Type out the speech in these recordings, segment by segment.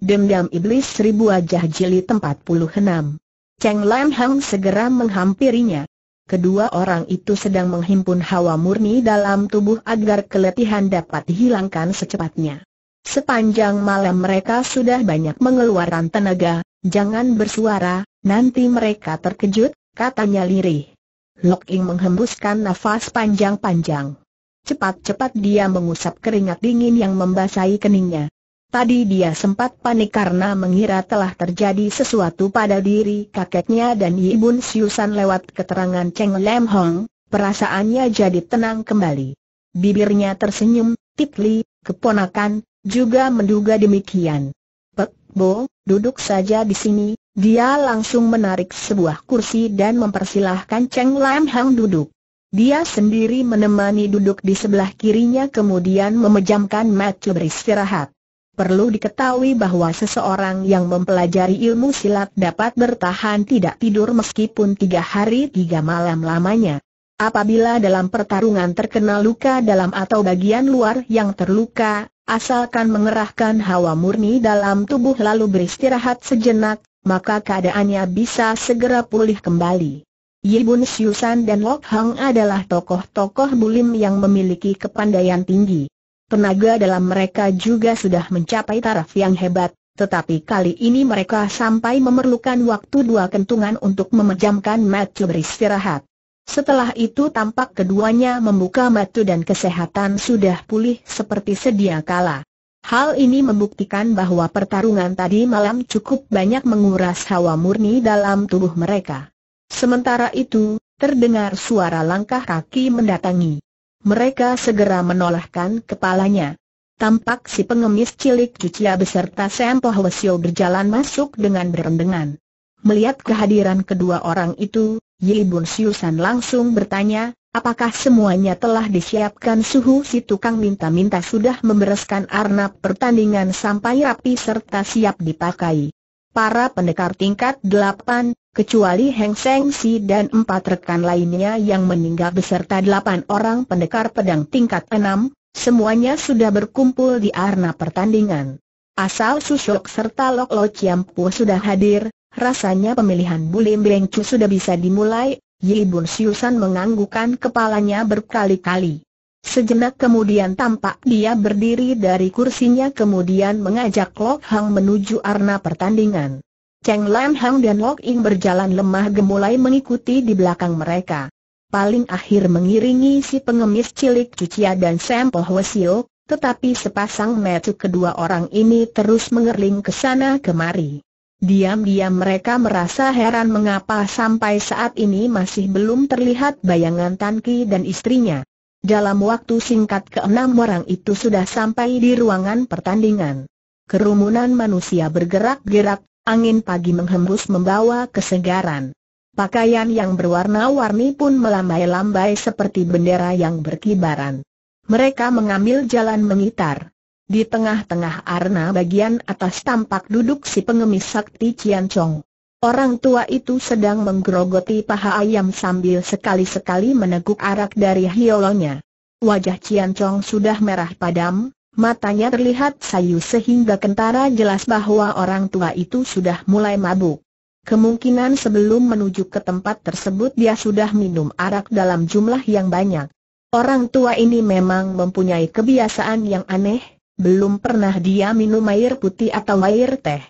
Dendam Iblis Seribu Wajah puluh enam. Cheng Lam Hang segera menghampirinya. Kedua orang itu sedang menghimpun hawa murni dalam tubuh agar keletihan dapat dihilangkan secepatnya. Sepanjang malam mereka sudah banyak mengeluarkan tenaga, jangan bersuara, nanti mereka terkejut, katanya lirih. Lok Ing menghembuskan nafas panjang-panjang. Cepat-cepat dia mengusap keringat dingin yang membasahi keningnya. Tadi dia sempat panik karena mengira telah terjadi sesuatu pada diri kakeknya dan ibu Siusan lewat keterangan Cheng Lam Hong, perasaannya jadi tenang kembali. Bibirnya tersenyum, Li, keponakan, juga menduga demikian. Pek Bo, duduk saja di sini, dia langsung menarik sebuah kursi dan mempersilahkan Cheng Lam Hong duduk. Dia sendiri menemani duduk di sebelah kirinya kemudian memejamkan mata beristirahat. Perlu diketahui bahwa seseorang yang mempelajari ilmu silat dapat bertahan tidak tidur meskipun tiga hari tiga malam lamanya. Apabila dalam pertarungan terkena luka dalam atau bagian luar yang terluka, asalkan mengerahkan hawa murni dalam tubuh lalu beristirahat sejenak, maka keadaannya bisa segera pulih kembali. Yibun Siusan dan Lok Hang adalah tokoh-tokoh bulim yang memiliki kepandaian tinggi. Tenaga dalam mereka juga sudah mencapai taraf yang hebat, tetapi kali ini mereka sampai memerlukan waktu dua kentungan untuk memejamkan mata beristirahat. Setelah itu tampak keduanya membuka mata dan kesehatan sudah pulih seperti sedia kala. Hal ini membuktikan bahwa pertarungan tadi malam cukup banyak menguras hawa murni dalam tubuh mereka. Sementara itu, terdengar suara langkah kaki mendatangi. Mereka segera menolakkan kepalanya. Tampak si pengemis cilik Cucia beserta sempoh Pohwesio berjalan masuk dengan berendengan. Melihat kehadiran kedua orang itu, Yi Bun Siusan langsung bertanya, apakah semuanya telah disiapkan suhu si tukang minta-minta sudah membereskan arnab pertandingan sampai rapi serta siap dipakai. Para pendekar tingkat delapan, kecuali Heng Seng Si dan empat rekan lainnya yang meninggal beserta delapan orang pendekar pedang tingkat enam, semuanya sudah berkumpul di arena pertandingan. Asal Susuk serta Lok Lo Chiampu sudah hadir, rasanya pemilihan Bulim Beng Chu sudah bisa dimulai, Yi Bun Siusan menganggukan kepalanya berkali-kali. Sejenak kemudian tampak dia berdiri dari kursinya kemudian mengajak Lok Hang menuju arena pertandingan. Cheng Lam Hang dan Lok Ing berjalan lemah gemulai mengikuti di belakang mereka. Paling akhir mengiringi si pengemis cilik Cucia dan Sam Po tetapi sepasang metu kedua orang ini terus mengerling ke sana kemari. Diam-diam mereka merasa heran mengapa sampai saat ini masih belum terlihat bayangan Tan Ki dan istrinya. Dalam waktu singkat keenam orang itu sudah sampai di ruangan pertandingan. Kerumunan manusia bergerak-gerak, angin pagi menghembus membawa kesegaran. Pakaian yang berwarna-warni pun melambai-lambai seperti bendera yang berkibaran. Mereka mengambil jalan mengitar. Di tengah-tengah arna bagian atas tampak duduk si pengemis sakti Cian Chong. Orang tua itu sedang menggerogoti paha ayam sambil sekali-sekali meneguk arak dari hiolonya. Wajah Cian Chong sudah merah padam, matanya terlihat sayu sehingga kentara jelas bahwa orang tua itu sudah mulai mabuk. Kemungkinan sebelum menuju ke tempat tersebut dia sudah minum arak dalam jumlah yang banyak. Orang tua ini memang mempunyai kebiasaan yang aneh, belum pernah dia minum air putih atau air teh.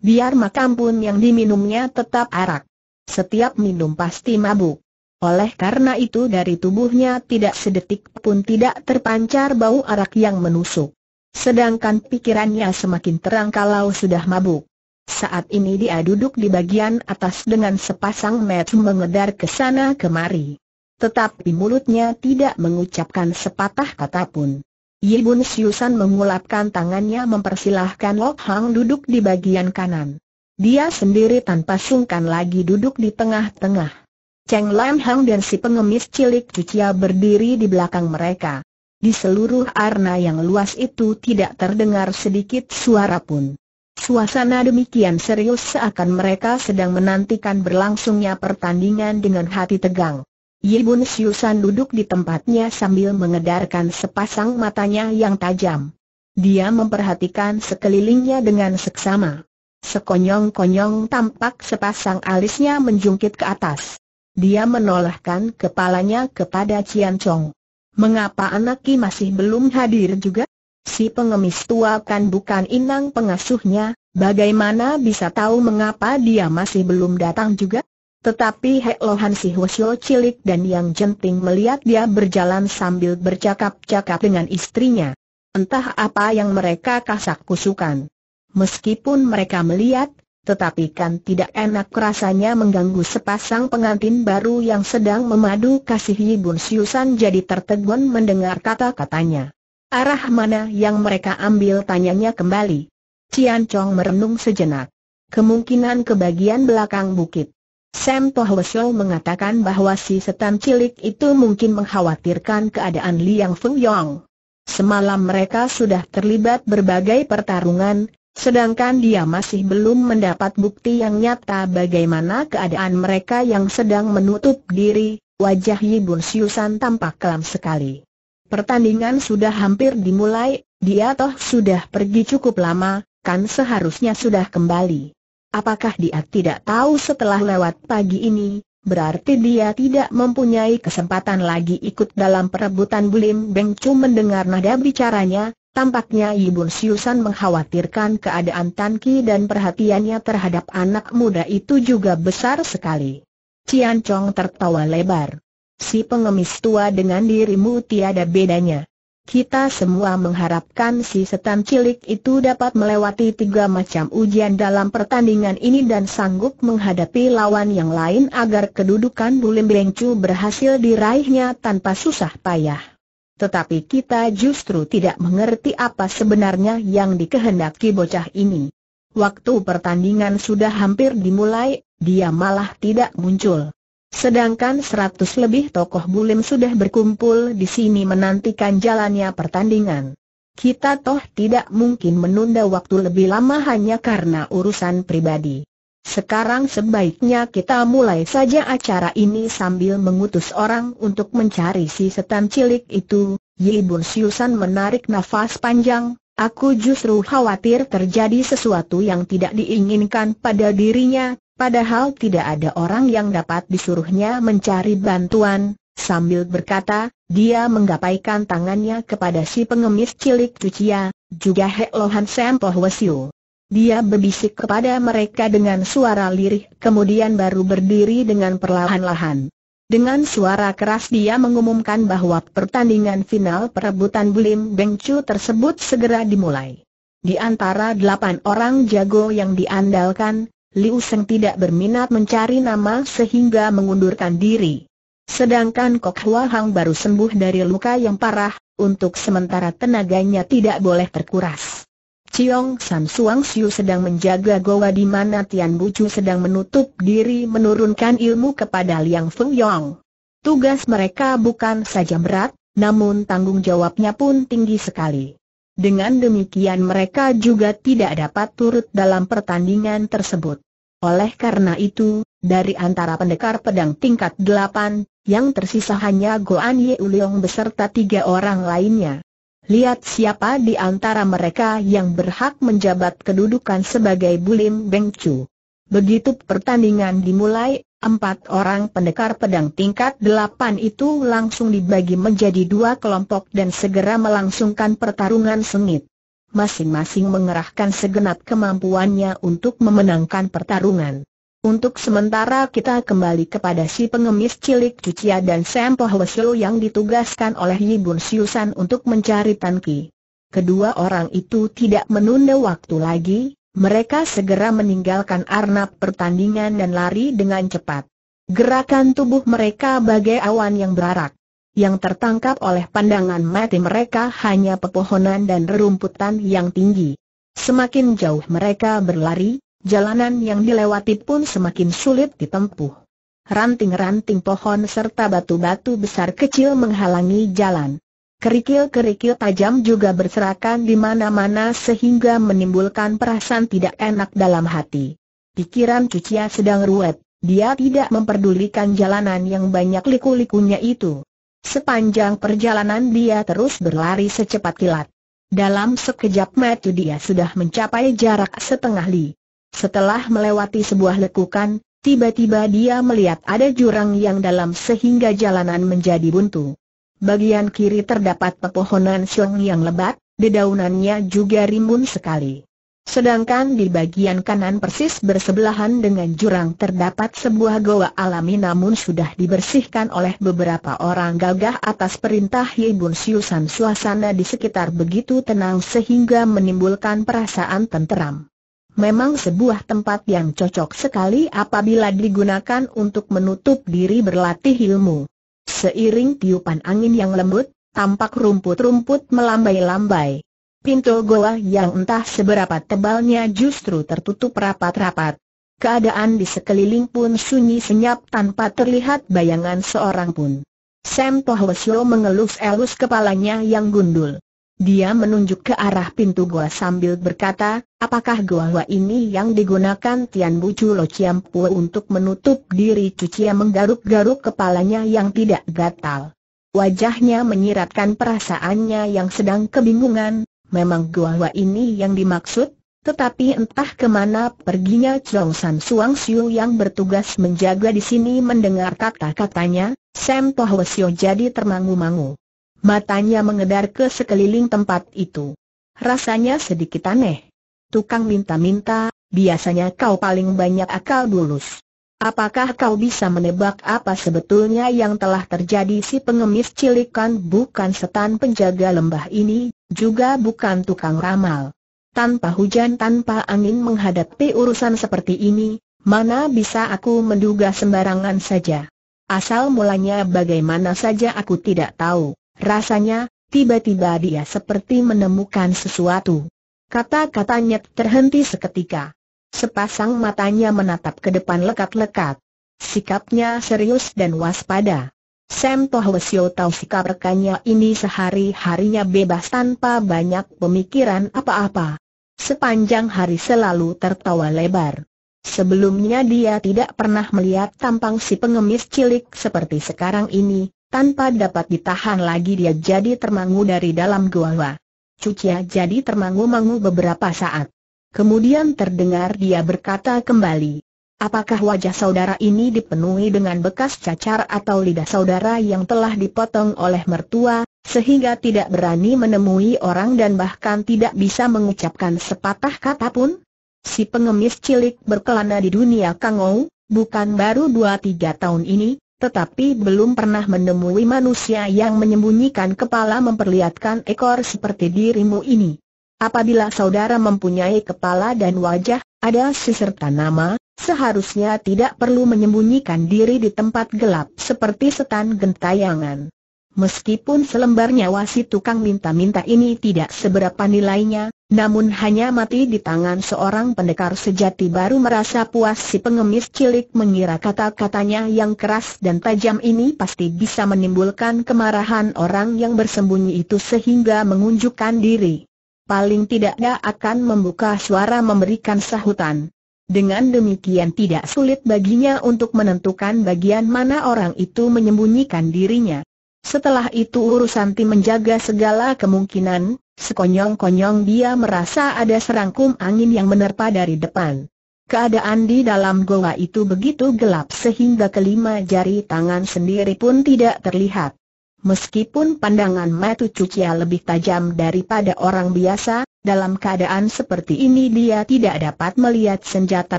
Biar makam pun yang diminumnya tetap arak. Setiap minum pasti mabuk. Oleh karena itu dari tubuhnya tidak sedetik pun tidak terpancar bau arak yang menusuk. Sedangkan pikirannya semakin terang kalau sudah mabuk. Saat ini dia duduk di bagian atas dengan sepasang mata mengedar ke sana kemari. Tetapi mulutnya tidak mengucapkan sepatah kata pun. Yibun Siusan mengulapkan tangannya mempersilahkan Lok Hang duduk di bagian kanan. Dia sendiri tanpa sungkan lagi duduk di tengah-tengah. Cheng Lam Hang dan si pengemis cilik Cucia berdiri di belakang mereka. Di seluruh arna yang luas itu tidak terdengar sedikit suara pun. Suasana demikian serius seakan mereka sedang menantikan berlangsungnya pertandingan dengan hati tegang. Yibun Siusan duduk di tempatnya sambil mengedarkan sepasang matanya yang tajam. Dia memperhatikan sekelilingnya dengan seksama. Sekonyong-konyong tampak sepasang alisnya menjungkit ke atas. Dia menolakkan kepalanya kepada Cian Chong. Mengapa anak Ki masih belum hadir juga? Si pengemis tua kan bukan inang pengasuhnya, bagaimana bisa tahu mengapa dia masih belum datang juga? Tetapi Hek Lohan si Hwasyo cilik dan yang jenting melihat dia berjalan sambil bercakap-cakap dengan istrinya. Entah apa yang mereka kasak kusukan. Meskipun mereka melihat, tetapi kan tidak enak rasanya mengganggu sepasang pengantin baru yang sedang memadu kasih Bun Siusan jadi tertegun mendengar kata-katanya. Arah mana yang mereka ambil tanyanya kembali. Cian Chong merenung sejenak. Kemungkinan ke bagian belakang bukit. Sam Tohwesol mengatakan bahwa si setan cilik itu mungkin mengkhawatirkan keadaan Liang Feng Yong. Semalam mereka sudah terlibat berbagai pertarungan, Sedangkan dia masih belum mendapat bukti yang nyata bagaimana keadaan mereka yang sedang menutup diri, wajah Yibun Siusan tampak kelam sekali. Pertandingan sudah hampir dimulai, dia toh sudah pergi cukup lama, kan seharusnya sudah kembali. Apakah dia tidak tahu setelah lewat pagi ini, Berarti dia tidak mempunyai kesempatan lagi ikut dalam perebutan Bulim Beng Chu mendengar nada bicaranya, Tampaknya Yibun Siusan mengkhawatirkan keadaan Tan Ki dan perhatiannya terhadap anak muda itu juga besar sekali. Cian Chong tertawa lebar. Si pengemis tua dengan dirimu tiada bedanya. Kita semua mengharapkan si setan cilik itu dapat melewati tiga macam ujian dalam pertandingan ini dan sanggup menghadapi lawan yang lain agar kedudukan Bulim Bengcu berhasil diraihnya tanpa susah payah tetapi kita justru tidak mengerti apa sebenarnya yang dikehendaki bocah ini. Waktu pertandingan sudah hampir dimulai, dia malah tidak muncul. Sedangkan seratus lebih tokoh bulim sudah berkumpul di sini menantikan jalannya pertandingan. Kita toh tidak mungkin menunda waktu lebih lama hanya karena urusan pribadi. Sekarang sebaiknya kita mulai saja acara ini sambil mengutus orang untuk mencari si setan cilik itu. Yibun Siusan menarik nafas panjang, aku justru khawatir terjadi sesuatu yang tidak diinginkan pada dirinya, padahal tidak ada orang yang dapat disuruhnya mencari bantuan. Sambil berkata, dia menggapaikan tangannya kepada si pengemis cilik cucia, juga Hek Lohan Sempoh Wesiu. Dia berbisik kepada mereka dengan suara lirih, kemudian baru berdiri dengan perlahan-lahan. Dengan suara keras dia mengumumkan bahwa pertandingan final perebutan Bulim Bengcu tersebut segera dimulai. Di antara delapan orang jago yang diandalkan, Liu Seng tidak berminat mencari nama sehingga mengundurkan diri. Sedangkan Kok Hua Hang baru sembuh dari luka yang parah, untuk sementara tenaganya tidak boleh terkuras. Ciong Sam Suang Siu sedang menjaga goa di mana Tian Bucu sedang menutup diri menurunkan ilmu kepada Liang Feng Yong. Tugas mereka bukan saja berat, namun tanggung jawabnya pun tinggi sekali. Dengan demikian mereka juga tidak dapat turut dalam pertandingan tersebut. Oleh karena itu, dari antara pendekar pedang tingkat 8, yang tersisa hanya Goan Ye Uliong beserta tiga orang lainnya. Lihat siapa di antara mereka yang berhak menjabat kedudukan sebagai Bulim Bengcu. Begitu pertandingan dimulai, Empat orang pendekar pedang tingkat delapan itu langsung dibagi menjadi dua kelompok dan segera melangsungkan pertarungan sengit. Masing-masing mengerahkan segenap kemampuannya untuk memenangkan pertarungan. Untuk sementara kita kembali kepada si pengemis cilik Cucia dan Sam Pohlesu yang ditugaskan oleh Yibun Siusan untuk mencari Tan Ki. Kedua orang itu tidak menunda waktu lagi, mereka segera meninggalkan arnab pertandingan dan lari dengan cepat. Gerakan tubuh mereka bagai awan yang berarak. Yang tertangkap oleh pandangan mati mereka hanya pepohonan dan rerumputan yang tinggi. Semakin jauh mereka berlari, Jalanan yang dilewati pun semakin sulit ditempuh. Ranting-ranting pohon serta batu-batu besar kecil menghalangi jalan. Kerikil-kerikil tajam juga berserakan di mana-mana sehingga menimbulkan perasaan tidak enak dalam hati. Pikiran Cucia sedang ruwet, dia tidak memperdulikan jalanan yang banyak liku-likunya itu. Sepanjang perjalanan dia terus berlari secepat kilat. Dalam sekejap mata dia sudah mencapai jarak setengah li. Setelah melewati sebuah lekukan, tiba-tiba dia melihat ada jurang yang dalam sehingga jalanan menjadi buntu. Bagian kiri terdapat pepohonan siung yang lebat, dedaunannya juga rimbun sekali. Sedangkan di bagian kanan persis bersebelahan dengan jurang terdapat sebuah goa alami namun sudah dibersihkan oleh beberapa orang gagah atas perintah Yibun Siusan suasana di sekitar begitu tenang sehingga menimbulkan perasaan tenteram memang sebuah tempat yang cocok sekali apabila digunakan untuk menutup diri berlatih ilmu. Seiring tiupan angin yang lembut, tampak rumput-rumput melambai-lambai. Pintu goa yang entah seberapa tebalnya justru tertutup rapat-rapat. Keadaan di sekeliling pun sunyi senyap tanpa terlihat bayangan seorang pun. Sam Tohwesyo mengelus-elus kepalanya yang gundul. Dia menunjuk ke arah pintu gua sambil berkata, apakah gua gua ini yang digunakan Tian Bu Chiam untuk menutup diri Cucia menggaruk-garuk kepalanya yang tidak gatal. Wajahnya menyiratkan perasaannya yang sedang kebingungan, memang gua gua ini yang dimaksud, tetapi entah kemana perginya Chong San Suang Siu yang bertugas menjaga di sini mendengar kata-katanya, Sam Toh Wesio jadi termangu-mangu. Matanya mengedar ke sekeliling tempat itu. Rasanya sedikit aneh. Tukang minta-minta, biasanya kau paling banyak akal bulus. Apakah kau bisa menebak apa sebetulnya yang telah terjadi si pengemis cilikan bukan setan penjaga lembah ini, juga bukan tukang ramal. Tanpa hujan tanpa angin menghadapi urusan seperti ini, mana bisa aku menduga sembarangan saja. Asal mulanya bagaimana saja aku tidak tahu. Rasanya, tiba-tiba dia seperti menemukan sesuatu. Kata-katanya terhenti seketika. Sepasang matanya menatap ke depan lekat-lekat. Sikapnya serius dan waspada. Sam Tohwesio tahu sikap rekannya ini sehari-harinya bebas tanpa banyak pemikiran apa-apa. Sepanjang hari selalu tertawa lebar. Sebelumnya dia tidak pernah melihat tampang si pengemis cilik seperti sekarang ini, tanpa dapat ditahan lagi dia jadi termangu dari dalam gua. Cucia jadi termangu-mangu beberapa saat. Kemudian terdengar dia berkata kembali. Apakah wajah saudara ini dipenuhi dengan bekas cacar atau lidah saudara yang telah dipotong oleh mertua, sehingga tidak berani menemui orang dan bahkan tidak bisa mengucapkan sepatah kata pun? Si pengemis cilik berkelana di dunia Kangou, bukan baru dua tiga tahun ini, tetapi belum pernah menemui manusia yang menyembunyikan kepala memperlihatkan ekor seperti dirimu ini. Apabila saudara mempunyai kepala dan wajah, ada seserta nama, seharusnya tidak perlu menyembunyikan diri di tempat gelap seperti setan gentayangan. Meskipun selembar nyawa si tukang minta-minta ini tidak seberapa nilainya, namun hanya mati di tangan seorang pendekar sejati baru merasa puas si pengemis cilik mengira kata-katanya yang keras dan tajam ini pasti bisa menimbulkan kemarahan orang yang bersembunyi itu sehingga mengunjukkan diri. Paling tidak dia akan membuka suara memberikan sahutan. Dengan demikian tidak sulit baginya untuk menentukan bagian mana orang itu menyembunyikan dirinya. Setelah itu urusan tim menjaga segala kemungkinan, sekonyong-konyong dia merasa ada serangkum angin yang menerpa dari depan. Keadaan di dalam goa itu begitu gelap sehingga kelima jari tangan sendiri pun tidak terlihat. Meskipun pandangan Matu Cucia lebih tajam daripada orang biasa, dalam keadaan seperti ini dia tidak dapat melihat senjata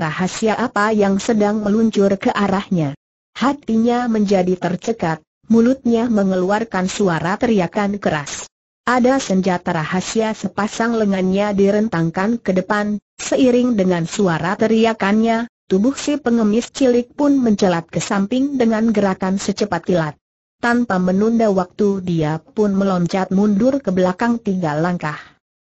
rahasia apa yang sedang meluncur ke arahnya. Hatinya menjadi tercekat, mulutnya mengeluarkan suara teriakan keras. Ada senjata rahasia sepasang lengannya direntangkan ke depan, seiring dengan suara teriakannya, tubuh si pengemis cilik pun mencelat ke samping dengan gerakan secepat kilat. Tanpa menunda waktu dia pun meloncat mundur ke belakang tiga langkah.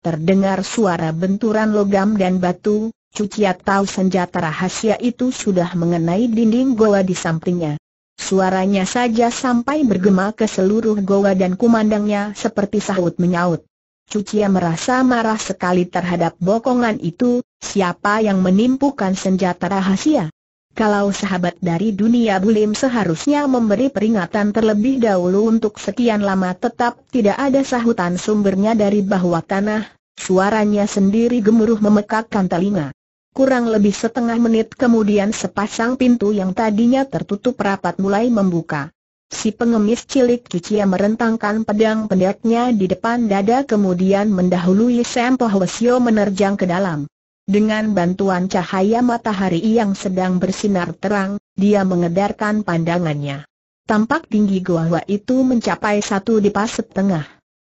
Terdengar suara benturan logam dan batu, Cuciat ya, tahu senjata rahasia itu sudah mengenai dinding goa di sampingnya. Suaranya saja sampai bergema ke seluruh goa dan kumandangnya seperti sahut menyaut. Cucia merasa marah sekali terhadap bokongan itu, siapa yang menimpukan senjata rahasia? Kalau sahabat dari dunia bulim seharusnya memberi peringatan terlebih dahulu untuk sekian lama tetap tidak ada sahutan sumbernya dari bawah tanah, suaranya sendiri gemuruh memekakkan telinga. Kurang lebih setengah menit kemudian sepasang pintu yang tadinya tertutup rapat mulai membuka. Si pengemis cilik cucia merentangkan pedang pendeknya di depan dada kemudian mendahului Sam Pohwesio menerjang ke dalam. Dengan bantuan cahaya matahari yang sedang bersinar terang, dia mengedarkan pandangannya. Tampak tinggi gua itu mencapai satu dipas setengah.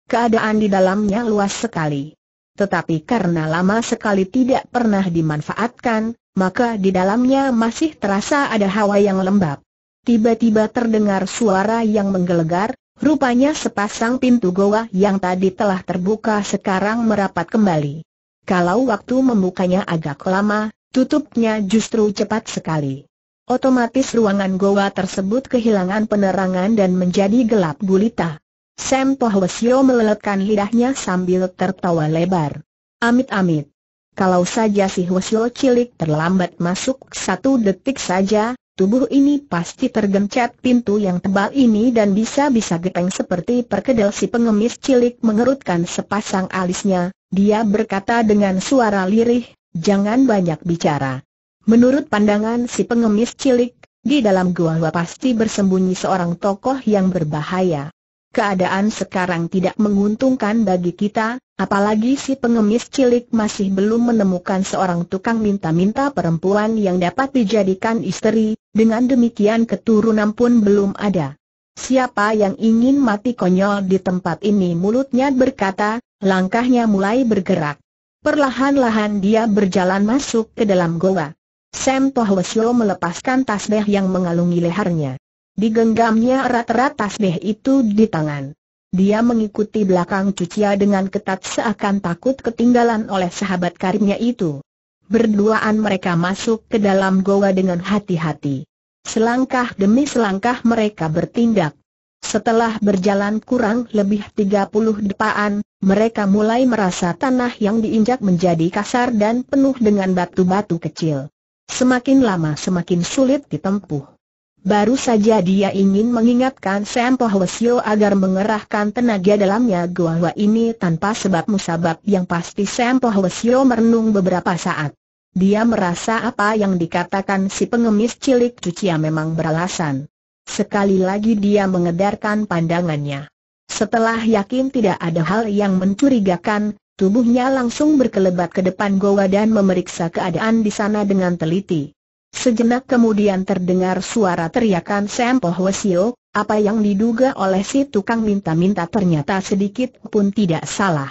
Keadaan di dalamnya luas sekali tetapi karena lama sekali tidak pernah dimanfaatkan, maka di dalamnya masih terasa ada hawa yang lembab. Tiba-tiba terdengar suara yang menggelegar, rupanya sepasang pintu goa yang tadi telah terbuka sekarang merapat kembali. Kalau waktu membukanya agak lama, tutupnya justru cepat sekali. Otomatis ruangan goa tersebut kehilangan penerangan dan menjadi gelap gulita. Sam Tohwesio meleletkan lidahnya sambil tertawa lebar. Amit-amit. Kalau saja si Hwesio cilik terlambat masuk satu detik saja, tubuh ini pasti tergencet pintu yang tebal ini dan bisa-bisa geteng seperti perkedel si pengemis cilik mengerutkan sepasang alisnya, dia berkata dengan suara lirih, jangan banyak bicara. Menurut pandangan si pengemis cilik, di dalam gua pasti bersembunyi seorang tokoh yang berbahaya. Keadaan sekarang tidak menguntungkan bagi kita, apalagi si pengemis cilik masih belum menemukan seorang tukang minta-minta perempuan yang dapat dijadikan istri, dengan demikian keturunan pun belum ada. Siapa yang ingin mati konyol di tempat ini mulutnya berkata, langkahnya mulai bergerak. Perlahan-lahan dia berjalan masuk ke dalam goa. Sam Tohwesyo melepaskan tasbih yang mengalungi lehernya. Digenggamnya erat-erat tasbih itu di tangan. Dia mengikuti belakang Cucia dengan ketat seakan takut ketinggalan oleh sahabat karibnya itu. Berduaan mereka masuk ke dalam goa dengan hati-hati. Selangkah demi selangkah mereka bertindak. Setelah berjalan kurang lebih 30 depaan, mereka mulai merasa tanah yang diinjak menjadi kasar dan penuh dengan batu-batu kecil. Semakin lama semakin sulit ditempuh. Baru saja dia ingin mengingatkan Sam Pohwesio agar mengerahkan tenaga dalamnya gua ini tanpa sebab musabab yang pasti Sam Pohwesio merenung beberapa saat. Dia merasa apa yang dikatakan si pengemis cilik cucia memang beralasan. Sekali lagi dia mengedarkan pandangannya. Setelah yakin tidak ada hal yang mencurigakan, tubuhnya langsung berkelebat ke depan goa dan memeriksa keadaan di sana dengan teliti. Sejenak kemudian terdengar suara teriakan Sam Po apa yang diduga oleh si tukang minta-minta ternyata sedikit pun tidak salah.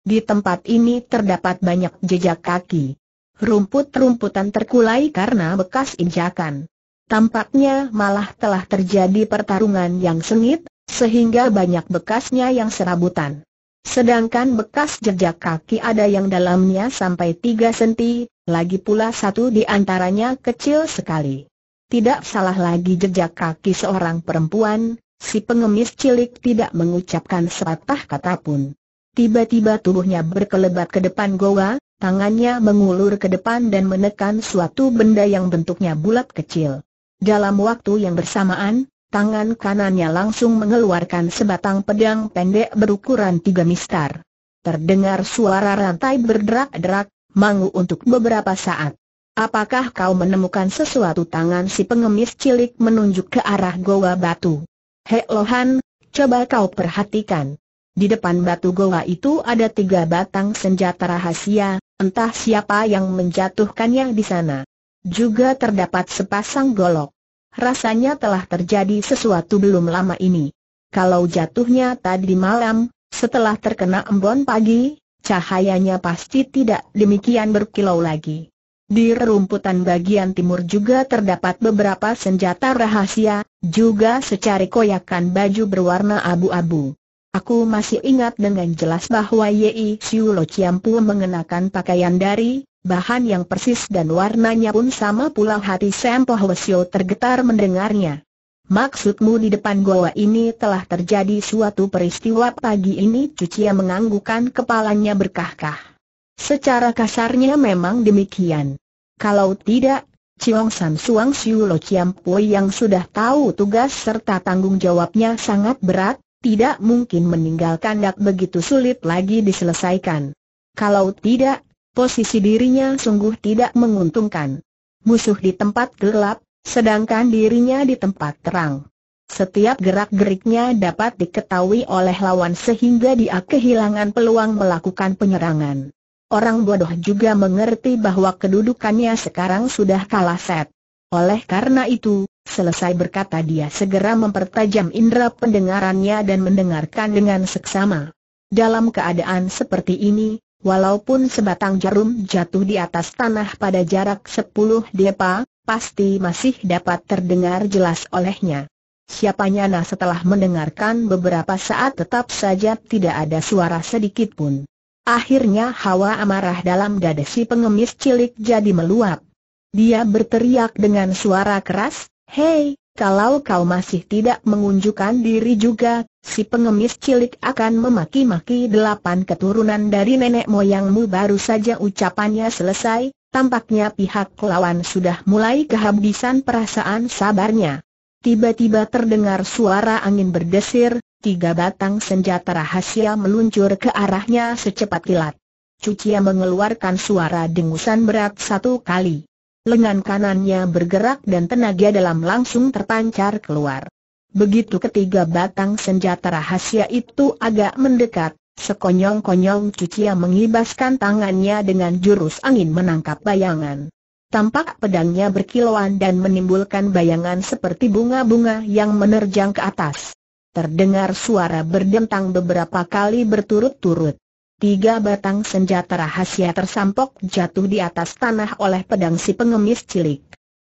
Di tempat ini terdapat banyak jejak kaki. Rumput-rumputan terkulai karena bekas injakan. Tampaknya malah telah terjadi pertarungan yang sengit, sehingga banyak bekasnya yang serabutan. Sedangkan bekas jejak kaki ada yang dalamnya sampai 3 senti, lagi pula satu di antaranya kecil sekali. Tidak salah lagi jejak kaki seorang perempuan, si pengemis cilik tidak mengucapkan sepatah kata pun. Tiba-tiba tubuhnya berkelebat ke depan goa, tangannya mengulur ke depan dan menekan suatu benda yang bentuknya bulat kecil. Dalam waktu yang bersamaan, tangan kanannya langsung mengeluarkan sebatang pedang pendek berukuran tiga mistar. Terdengar suara rantai berderak-derak, mangu untuk beberapa saat. Apakah kau menemukan sesuatu tangan si pengemis cilik menunjuk ke arah goa batu? Hek Lohan, coba kau perhatikan. Di depan batu goa itu ada tiga batang senjata rahasia, entah siapa yang menjatuhkannya di sana. Juga terdapat sepasang golok. Rasanya telah terjadi sesuatu belum lama ini. Kalau jatuhnya tadi malam, setelah terkena embon pagi, cahayanya pasti tidak demikian berkilau lagi. Di rerumputan bagian timur juga terdapat beberapa senjata rahasia, juga secari koyakan baju berwarna abu-abu. Aku masih ingat dengan jelas bahwa Yi Siu Lo Chiampu mengenakan pakaian dari bahan yang persis dan warnanya pun sama pula hati Sam Hwesio tergetar mendengarnya. Maksudmu di depan goa ini telah terjadi suatu peristiwa pagi ini Cucia menganggukan kepalanya berkah-kah. Secara kasarnya memang demikian. Kalau tidak, Ciong San Suang Siu Lo Chiam Pui yang sudah tahu tugas serta tanggung jawabnya sangat berat, tidak mungkin meninggalkan dak begitu sulit lagi diselesaikan. Kalau tidak, posisi dirinya sungguh tidak menguntungkan. Musuh di tempat gelap, Sedangkan dirinya di tempat terang. Setiap gerak-geriknya dapat diketahui oleh lawan sehingga dia kehilangan peluang melakukan penyerangan. Orang bodoh juga mengerti bahwa kedudukannya sekarang sudah kalah set. Oleh karena itu, selesai berkata dia segera mempertajam indera pendengarannya dan mendengarkan dengan seksama. Dalam keadaan seperti ini, walaupun sebatang jarum jatuh di atas tanah pada jarak 10 depa, pasti masih dapat terdengar jelas olehnya. Siapanya nah setelah mendengarkan beberapa saat tetap saja tidak ada suara sedikit pun. Akhirnya hawa amarah dalam dada si pengemis cilik jadi meluap. Dia berteriak dengan suara keras, Hei, kalau kau masih tidak mengunjukkan diri juga, si pengemis cilik akan memaki-maki delapan keturunan dari nenek moyangmu baru saja ucapannya selesai, tampaknya pihak lawan sudah mulai kehabisan perasaan sabarnya. Tiba-tiba terdengar suara angin berdesir, tiga batang senjata rahasia meluncur ke arahnya secepat kilat. Cucia mengeluarkan suara dengusan berat satu kali lengan kanannya bergerak dan tenaga dalam langsung terpancar keluar. Begitu ketiga batang senjata rahasia itu agak mendekat, sekonyong-konyong Cucia mengibaskan tangannya dengan jurus angin menangkap bayangan. Tampak pedangnya berkilauan dan menimbulkan bayangan seperti bunga-bunga yang menerjang ke atas. Terdengar suara berdentang beberapa kali berturut-turut tiga batang senjata rahasia tersampok jatuh di atas tanah oleh pedang si pengemis cilik.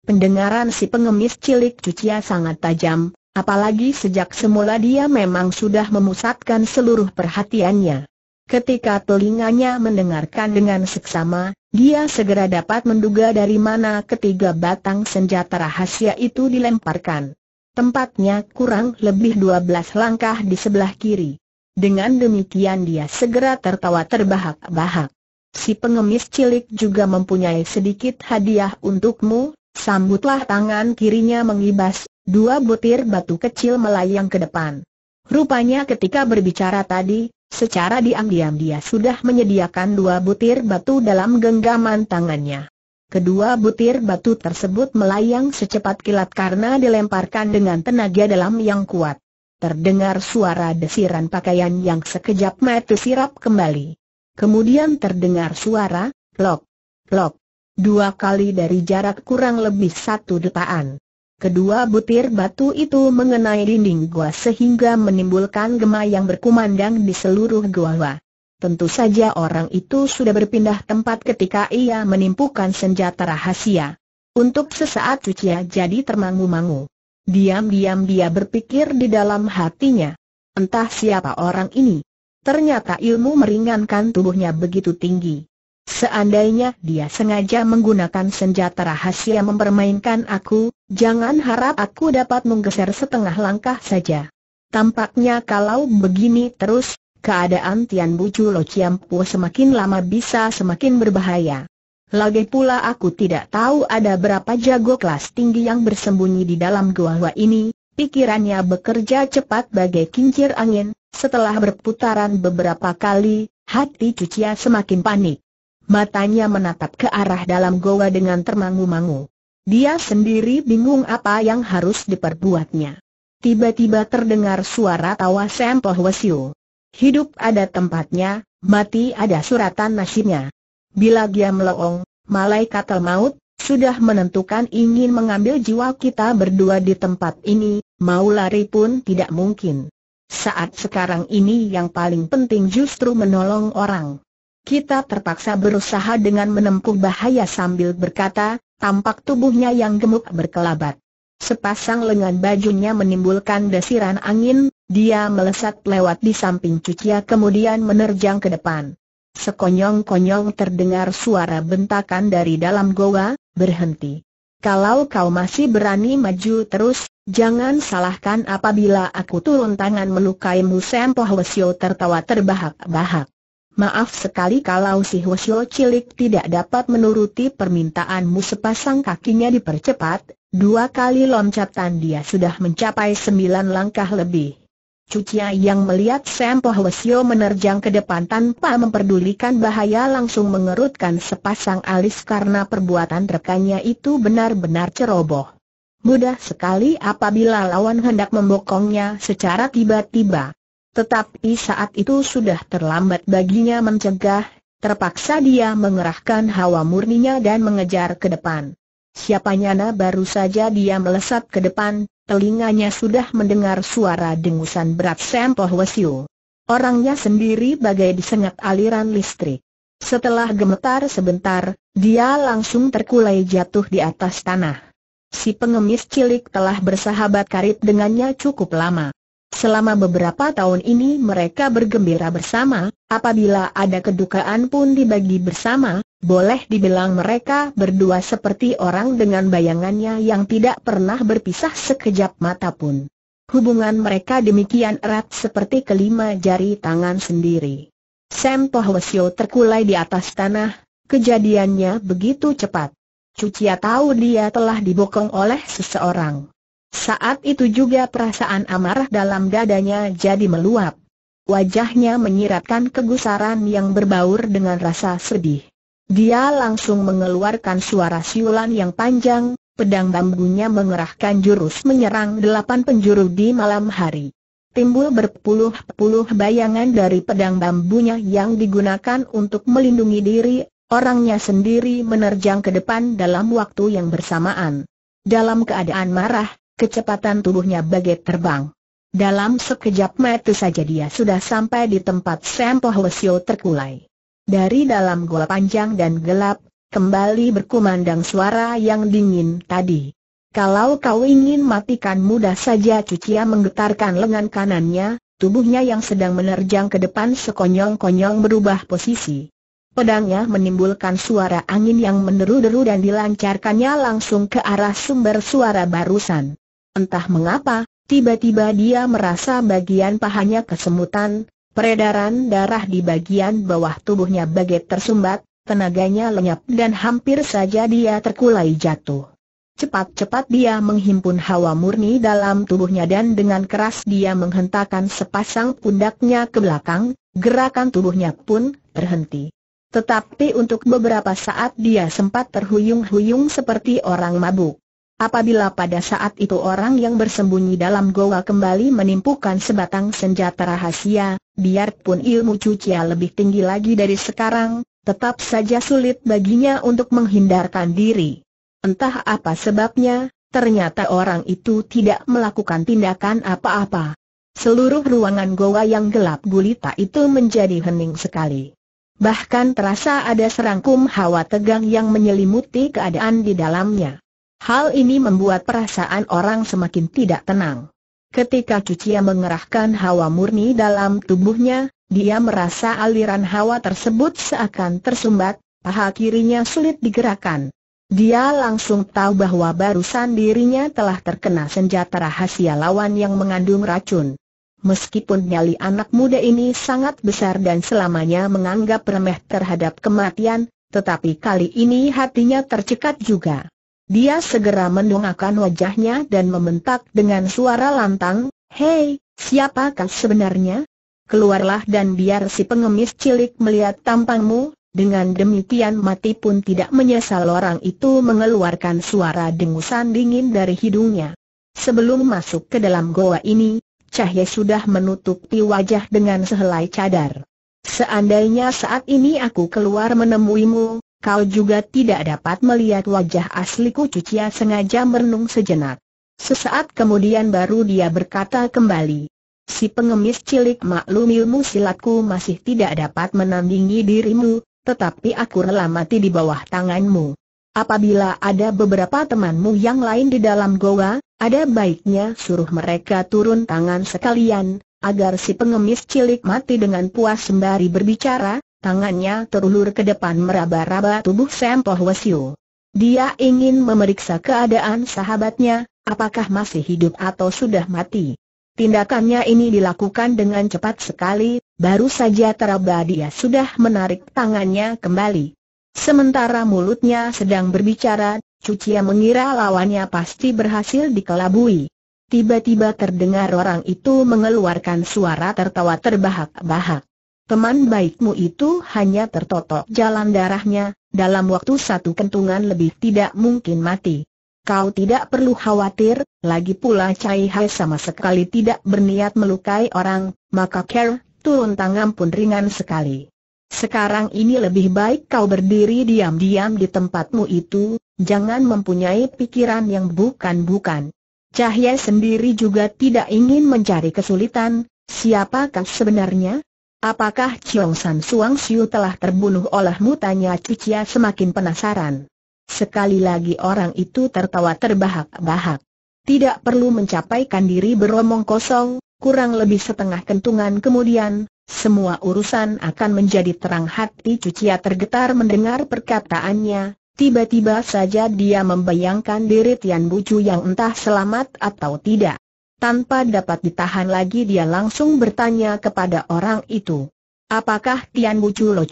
Pendengaran si pengemis cilik cucia sangat tajam, apalagi sejak semula dia memang sudah memusatkan seluruh perhatiannya. Ketika telinganya mendengarkan dengan seksama, dia segera dapat menduga dari mana ketiga batang senjata rahasia itu dilemparkan. Tempatnya kurang lebih 12 langkah di sebelah kiri. Dengan demikian dia segera tertawa terbahak-bahak. Si pengemis cilik juga mempunyai sedikit hadiah untukmu, sambutlah tangan kirinya mengibas, dua butir batu kecil melayang ke depan. Rupanya ketika berbicara tadi, secara diam-diam dia sudah menyediakan dua butir batu dalam genggaman tangannya. Kedua butir batu tersebut melayang secepat kilat karena dilemparkan dengan tenaga dalam yang kuat. Terdengar suara desiran pakaian yang sekejap mati sirap kembali. Kemudian terdengar suara, lok, lok, dua kali dari jarak kurang lebih satu detaan. Kedua butir batu itu mengenai dinding gua sehingga menimbulkan gema yang berkumandang di seluruh gua. Tentu saja orang itu sudah berpindah tempat ketika ia menimpukan senjata rahasia. Untuk sesaat Cucia ya, jadi termangu-mangu. Diam-diam dia berpikir di dalam hatinya. Entah siapa orang ini. Ternyata ilmu meringankan tubuhnya begitu tinggi. Seandainya dia sengaja menggunakan senjata rahasia mempermainkan aku, jangan harap aku dapat menggeser setengah langkah saja. Tampaknya kalau begini terus, keadaan Tian Bucu Lo Pu semakin lama bisa semakin berbahaya. Lagi pula aku tidak tahu ada berapa jago kelas tinggi yang bersembunyi di dalam gua-gua ini, pikirannya bekerja cepat bagai kincir angin, setelah berputaran beberapa kali, hati Cucia semakin panik. Matanya menatap ke arah dalam goa dengan termangu-mangu. Dia sendiri bingung apa yang harus diperbuatnya. Tiba-tiba terdengar suara tawa Sempoh wasiu. Hidup ada tempatnya, mati ada suratan nasibnya. Bila dia meleong, malaikat maut, sudah menentukan ingin mengambil jiwa kita berdua di tempat ini, mau lari pun tidak mungkin. Saat sekarang ini yang paling penting justru menolong orang. Kita terpaksa berusaha dengan menempuh bahaya sambil berkata, tampak tubuhnya yang gemuk berkelabat. Sepasang lengan bajunya menimbulkan desiran angin, dia melesat lewat di samping cucia kemudian menerjang ke depan. Sekonyong-konyong terdengar suara bentakan dari dalam goa, berhenti. Kalau kau masih berani maju terus, jangan salahkan apabila aku turun tangan melukaimu Sempo Hwasyo tertawa terbahak-bahak. Maaf sekali kalau si Hwasyo cilik tidak dapat menuruti permintaanmu sepasang kakinya dipercepat, dua kali loncatan dia sudah mencapai sembilan langkah lebih. Cucia yang melihat Sam Po menerjang ke depan tanpa memperdulikan bahaya langsung mengerutkan sepasang alis karena perbuatan rekannya itu benar-benar ceroboh. Mudah sekali apabila lawan hendak membokongnya secara tiba-tiba. Tetapi saat itu sudah terlambat baginya mencegah, terpaksa dia mengerahkan hawa murninya dan mengejar ke depan. Siapanya na baru saja dia melesat ke depan, telinganya sudah mendengar suara dengusan berat Sempoh Wesio. Orangnya sendiri bagai disengat aliran listrik. Setelah gemetar sebentar, dia langsung terkulai jatuh di atas tanah. Si pengemis cilik telah bersahabat karib dengannya cukup lama. Selama beberapa tahun ini mereka bergembira bersama, Apabila ada kedukaan pun dibagi bersama, boleh dibilang mereka berdua seperti orang dengan bayangannya yang tidak pernah berpisah sekejap mata pun. Hubungan mereka demikian erat seperti kelima jari tangan sendiri. Sam Pohwasyo terkulai di atas tanah, kejadiannya begitu cepat. Cucia tahu dia telah dibokong oleh seseorang. Saat itu juga perasaan amarah dalam dadanya jadi meluap. Wajahnya menyiratkan kegusaran yang berbaur dengan rasa sedih. Dia langsung mengeluarkan suara siulan yang panjang, pedang bambunya mengerahkan jurus menyerang delapan penjuru di malam hari. Timbul berpuluh-puluh bayangan dari pedang bambunya yang digunakan untuk melindungi diri, orangnya sendiri menerjang ke depan dalam waktu yang bersamaan. Dalam keadaan marah, kecepatan tubuhnya bagai terbang. Dalam sekejap mata saja dia sudah sampai di tempat sampah Lesio terkulai. Dari dalam gua panjang dan gelap, kembali berkumandang suara yang dingin tadi. Kalau kau ingin matikan mudah saja Cucia menggetarkan lengan kanannya, tubuhnya yang sedang menerjang ke depan sekonyong-konyong berubah posisi. Pedangnya menimbulkan suara angin yang meneru deru dan dilancarkannya langsung ke arah sumber suara barusan. Entah mengapa, Tiba-tiba dia merasa bagian pahanya kesemutan, peredaran darah di bagian bawah tubuhnya bagai tersumbat, tenaganya lenyap dan hampir saja dia terkulai jatuh. Cepat-cepat dia menghimpun hawa murni dalam tubuhnya dan dengan keras dia menghentakkan sepasang pundaknya ke belakang, gerakan tubuhnya pun terhenti. Tetapi untuk beberapa saat dia sempat terhuyung-huyung seperti orang mabuk. Apabila pada saat itu orang yang bersembunyi dalam goa kembali menimpukan sebatang senjata rahasia, biarpun ilmu cucia lebih tinggi lagi dari sekarang, tetap saja sulit baginya untuk menghindarkan diri. Entah apa sebabnya, ternyata orang itu tidak melakukan tindakan apa-apa. Seluruh ruangan goa yang gelap gulita itu menjadi hening sekali. Bahkan terasa ada serangkum hawa tegang yang menyelimuti keadaan di dalamnya. Hal ini membuat perasaan orang semakin tidak tenang. Ketika Cucia mengerahkan hawa murni dalam tubuhnya, dia merasa aliran hawa tersebut seakan tersumbat, paha kirinya sulit digerakkan. Dia langsung tahu bahwa barusan dirinya telah terkena senjata rahasia lawan yang mengandung racun. Meskipun nyali anak muda ini sangat besar dan selamanya menganggap remeh terhadap kematian, tetapi kali ini hatinya tercekat juga. Dia segera mendongakkan wajahnya dan membentak dengan suara lantang, Hei, siapakah sebenarnya? Keluarlah dan biar si pengemis cilik melihat tampangmu, dengan demikian mati pun tidak menyesal orang itu mengeluarkan suara dengusan dingin dari hidungnya. Sebelum masuk ke dalam goa ini, Cahya sudah menutupi wajah dengan sehelai cadar. Seandainya saat ini aku keluar menemuimu, kau juga tidak dapat melihat wajah asliku Cucia sengaja merenung sejenak. Sesaat kemudian baru dia berkata kembali. Si pengemis cilik maklum ilmu silatku masih tidak dapat menandingi dirimu, tetapi aku rela mati di bawah tanganmu. Apabila ada beberapa temanmu yang lain di dalam goa, ada baiknya suruh mereka turun tangan sekalian, agar si pengemis cilik mati dengan puas sembari berbicara, Tangannya terulur ke depan meraba-raba tubuh Sam Po Dia ingin memeriksa keadaan sahabatnya, apakah masih hidup atau sudah mati. Tindakannya ini dilakukan dengan cepat sekali, baru saja teraba dia sudah menarik tangannya kembali. Sementara mulutnya sedang berbicara, Cucia mengira lawannya pasti berhasil dikelabui. Tiba-tiba terdengar orang itu mengeluarkan suara tertawa terbahak-bahak. Teman baikmu itu hanya tertotok jalan darahnya, dalam waktu satu kentungan lebih tidak mungkin mati. Kau tidak perlu khawatir, lagi pula Cai Hai sama sekali tidak berniat melukai orang, maka care, turun tangan pun ringan sekali. Sekarang ini lebih baik kau berdiri diam-diam di tempatmu itu, jangan mempunyai pikiran yang bukan-bukan. Cahaya sendiri juga tidak ingin mencari kesulitan, siapakah sebenarnya? Apakah Chiong San Suang Siu telah terbunuh olehmu? Tanya Cucia semakin penasaran. Sekali lagi orang itu tertawa terbahak-bahak. Tidak perlu mencapaikan diri beromong kosong, kurang lebih setengah kentungan kemudian, semua urusan akan menjadi terang hati Cucia tergetar mendengar perkataannya, tiba-tiba saja dia membayangkan diri Tian Bucu yang entah selamat atau tidak. Tanpa dapat ditahan lagi dia langsung bertanya kepada orang itu. Apakah Tian Bucu Lo